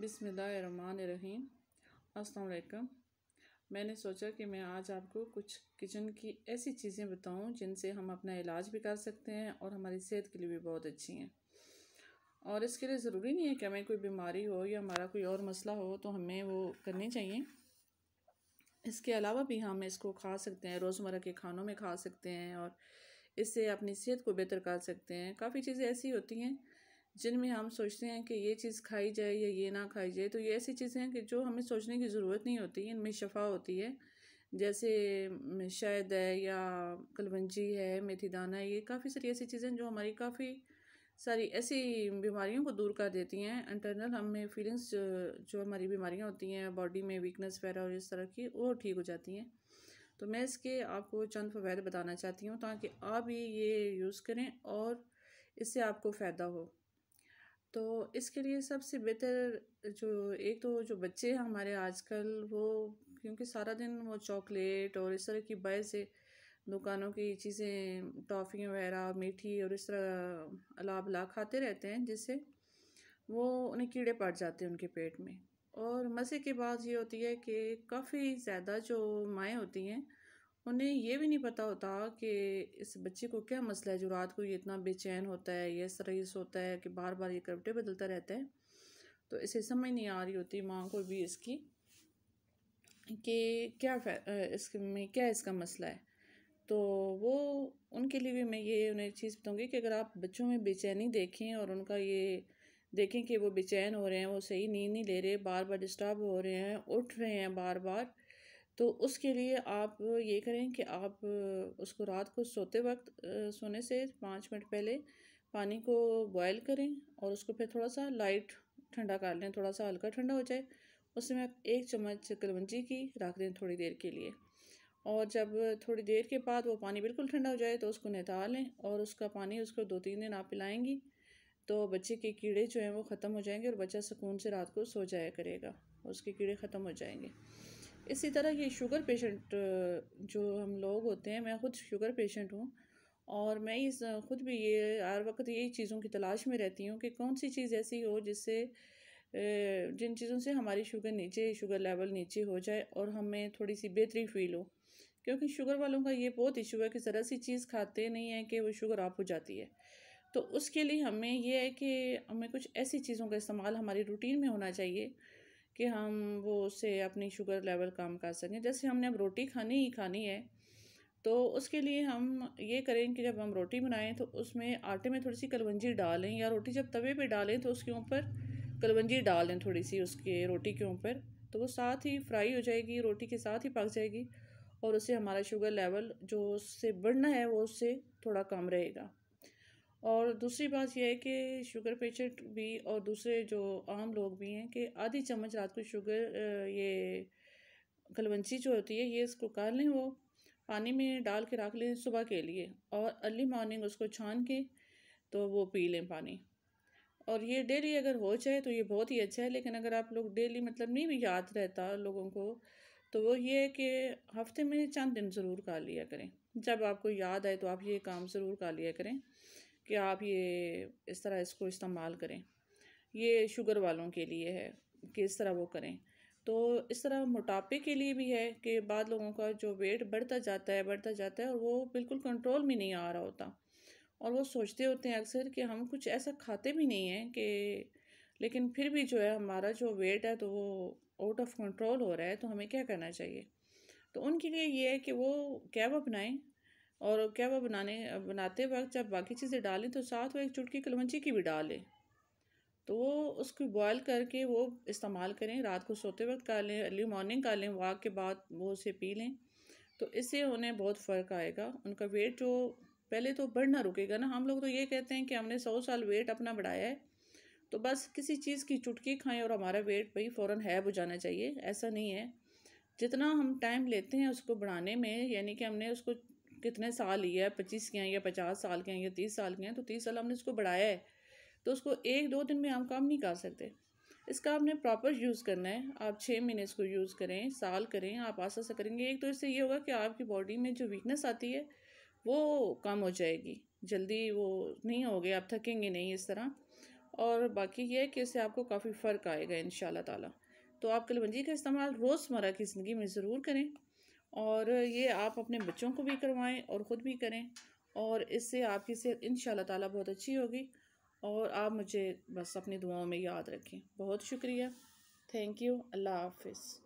बिसमीम असलकम मैंने सोचा कि मैं आज आपको कुछ किचन की ऐसी चीज़ें बताऊं जिनसे हम अपना इलाज भी कर सकते हैं और हमारी सेहत के लिए भी बहुत अच्छी हैं और इसके लिए ज़रूरी नहीं है कि हमें कोई बीमारी हो या हमारा कोई और मसला हो तो हमें वो करनी चाहिए इसके अलावा भी हम इसको खा सकते हैं रोज़मर्रा के खानों में खा सकते हैं और इससे अपनी सेहत को बेहतर कर सकते हैं काफ़ी चीज़ें ऐसी होती हैं जिनमें हम सोचते हैं कि ये चीज़ खाई जाए या ये ना खाई जाए तो ये ऐसी चीज़ें हैं कि जो हमें सोचने की ज़रूरत नहीं होती इनमें शफा होती है जैसे शायद है या कलवंजी है मेथी दाना है ये काफ़ी सारी ऐसी चीज़ें जो हमारी काफ़ी सारी ऐसी बीमारियों को दूर कर देती हैं इंटरनल हमें फीलिंग्स जो, जो हमारी बीमारियाँ होती हैं बॉडी में वीकनेस वगैरह और इस तरह की वो ठीक हो जाती हैं तो मैं इसके आपको चंद फ़वाद बताना चाहती हूँ ताकि आप भी ये यूज़ करें और इससे आपको फ़ायदा हो तो इसके लिए सबसे बेहतर जो एक तो जो बच्चे हैं हमारे आजकल वो क्योंकि सारा दिन वो चॉकलेट और इस तरह की वजह से दुकानों की चीज़ें टॉफ़ी वगैरह मीठी और इस तरह अलाब ला खाते रहते हैं जिससे वो उन्हें कीड़े पड़ जाते हैं उनके पेट में और मज़े के बाद ये होती है कि काफ़ी ज़्यादा जो माएँ होती हैं उन्हें यह भी नहीं पता होता कि इस बच्चे को क्या मसला है जो रात को ये इतना बेचैन होता है ये सरस होता है कि बार बार ये करवटे बदलता रहता है तो इसे समझ नहीं आ रही होती माँ को भी इसकी कि क्या में क्या इसका मसला है तो वो उनके लिए भी मैं ये उन्हें चीज़ बताऊँगी कि अगर आप बच्चों में बेचैनी देखें और उनका ये देखें कि वो बेचैन हो रहे हैं वो सही नींद नहीं ले रहे बार बार डिस्टर्ब हो रहे हैं उठ रहे हैं बार बार तो उसके लिए आप ये करें कि आप उसको रात को सोते वक्त सोने से पाँच मिनट पहले पानी को बॉयल करें और उसको फिर थोड़ा सा लाइट ठंडा कर लें थोड़ा सा हल्का ठंडा हो जाए उसमें आप एक चम्मच कलवंजी की रख दें थोड़ी देर के लिए और जब थोड़ी देर के बाद वो पानी बिल्कुल ठंडा हो जाए तो उसको नहता लें और उसका पानी उसको दो तीन दिन आप पिलाएंगी तो बच्चे के कीड़े जो हैं वो ख़त्म हो जाएंगे और बच्चा सुकून से रात को सो जाया करेगा उसके कीड़े ख़त्म हो जाएंगे इसी तरह ये शुगर पेशेंट जो हम लोग होते हैं मैं ख़ुद शुगर पेशेंट हूँ और मैं इस ख़ुद भी ये हर वक्त यही चीज़ों की तलाश में रहती हूँ कि कौन सी चीज़ ऐसी हो जिससे जिन चीज़ों से हमारी शुगर नीचे शुगर लेवल नीचे हो जाए और हमें थोड़ी सी बेहतरी फील हो क्योंकि शुगर वालों का ये बहुत इशू है कि ज़रा सी चीज़ खाते नहीं है कि वो शुगर आप हो जाती है तो उसके लिए हमें यह है कि हमें कुछ ऐसी चीज़ों का इस्तेमाल हमारी रूटीन में होना चाहिए कि हम वो उससे अपनी शुगर लेवल कम कर सकें जैसे हमने अब रोटी खानी ही खानी है तो उसके लिए हम ये करें कि जब हम रोटी बनाएं तो उसमें आटे में थोड़ी सी कलवंजी डालें या रोटी जब तवे पे डालें तो उसके ऊपर कलवंजी डाल दें थोड़ी सी उसके रोटी के ऊपर तो वो साथ ही फ्राई हो जाएगी रोटी के साथ ही पक जाएगी और उससे हमारा शुगर लेवल जो उससे बढ़ना है वो उससे थोड़ा कम रहेगा और दूसरी बात यह है कि शुगर पेशेंट भी और दूसरे जो आम लोग भी हैं कि आधी चम्मच रात को शुगर ये कलवंची जो होती है ये इसको कर लें वो पानी में डाल के रख लें सुबह के लिए और अर्ली मॉर्निंग उसको छान के तो वो पी लें पानी और ये डेली अगर हो जाए तो ये बहुत ही अच्छा है लेकिन अगर आप लोग डेली मतलब नहीं भी याद रहता लोगों को तो वो ये है कि हफ्ते में चंद दिन ज़रूर कर लिया करें जब आपको याद आए तो आप ये काम ज़रूर कर लिया करें कि आप ये इस तरह इसको इस्तेमाल करें ये शुगर वालों के लिए है कि इस तरह वो करें तो इस तरह मोटापे के लिए भी है कि बाद लोगों का जो वेट बढ़ता जाता है बढ़ता जाता है और वो बिल्कुल कंट्रोल में नहीं आ रहा होता और वो सोचते होते हैं अक्सर कि हम कुछ ऐसा खाते भी नहीं हैं कि लेकिन फिर भी जो है हमारा जो वेट है तो वो आउट ऑफ कंट्रोल हो रहा है तो हमें क्या करना चाहिए तो उनके लिए ये है कि वो कैब अपनाएं और क्या वह बनाने बनाते वक्त जब बाकी चीज़ें डालें तो साथ वह एक चुटकी कलमची की भी डालें तो वो उसको बॉयल करके वो इस्तेमाल करें रात को सोते वक्त का लें अर्ली मॉर्निंग का लें वाक के बाद वो उसे पी लें तो इससे उन्हें बहुत फ़र्क आएगा उनका वेट जो पहले तो बढ़ना रुकेगा ना हम लोग तो ये कहते हैं कि हमने सौ साल वेट अपना बढ़ाया है तो बस किसी चीज़ की चुटकी खाएं और हमारा वेट भाई फ़ौर है बुझाना जाना चाहिए ऐसा नहीं है जितना हम टाइम लेते हैं उसको बढ़ाने में यानी कि हमने उसको कितने साल ही है पच्चीस के हैं या पचास साल के हैं या तीस साल के हैं तो तीस साल हमने उसको बढ़ाया है तो उसको एक दो दिन में हम काम नहीं कर सकते इसका आपने प्रॉपर यूज़ करना है आप छः महीने इसको यूज़ करें साल करें आप आसा सा करेंगे एक तो इससे ये होगा कि आपकी बॉडी में जो वीकनेस आती है वो कम हो जाएगी जल्दी वो नहीं होगे आप थकेंगे नहीं इस तरह और बाकी ये है कि इससे आपको काफ़ी फ़र्क आएगा इन शाह तो आप कलवंजी का इस्तेमाल रोज़मर्रा की ज़िंदगी में ज़रूर करें और ये आप अपने बच्चों को भी करवाएं और ख़ुद भी करें और इससे आपकी सेहत इन ताला बहुत अच्छी होगी और आप मुझे बस अपनी दुआओं में याद रखें बहुत शुक्रिया थैंक यू अल्लाह हाफिज़